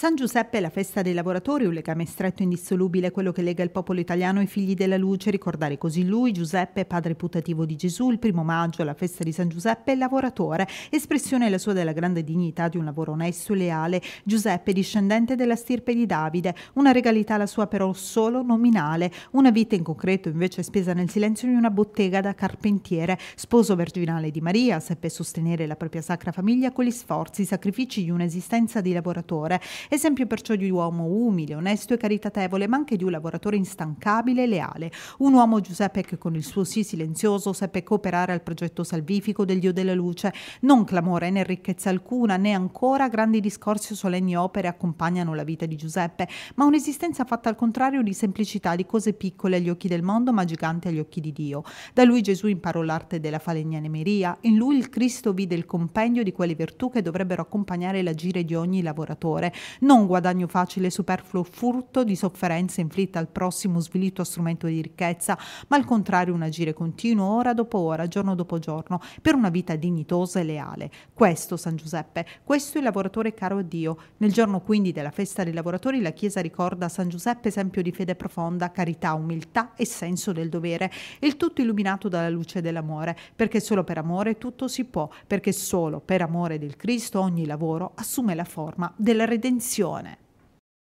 San Giuseppe è la festa dei lavoratori, un legame stretto e indissolubile, quello che lega il popolo italiano ai figli della luce. Ricordare così lui, Giuseppe, padre putativo di Gesù, il primo maggio, la festa di San Giuseppe, lavoratore, espressione la sua della grande dignità di un lavoro onesto e leale. Giuseppe, discendente della stirpe di Davide, una regalità la sua però solo nominale, una vita in concreto invece spesa nel silenzio di una bottega da carpentiere. Sposo virginale di Maria, seppe sostenere la propria sacra famiglia con gli sforzi, i sacrifici di un'esistenza di lavoratore esempio perciò di uomo umile, onesto e caritatevole, ma anche di un lavoratore instancabile e leale. Un uomo Giuseppe che con il suo sì silenzioso seppe cooperare al progetto salvifico del Dio della Luce. Non clamore né ricchezza alcuna, né ancora grandi discorsi o solenni opere accompagnano la vita di Giuseppe, ma un'esistenza fatta al contrario di semplicità, di cose piccole agli occhi del mondo, ma gigante agli occhi di Dio. Da lui Gesù imparò l'arte della falegnanemeria, in lui il Cristo vide il compendio di quelle virtù che dovrebbero accompagnare l'agire di ogni lavoratore non guadagno facile superfluo furto di sofferenza inflitta al prossimo svilito strumento di ricchezza, ma al contrario un agire continuo ora dopo ora, giorno dopo giorno, per una vita dignitosa e leale. Questo San Giuseppe, questo è il lavoratore caro a Dio. Nel giorno quindi della festa dei lavoratori la Chiesa ricorda San Giuseppe esempio di fede profonda, carità, umiltà e senso del dovere, il tutto illuminato dalla luce dell'amore, perché solo per amore tutto si può, perché solo per amore del Cristo ogni lavoro assume la forma della redenzione attenzione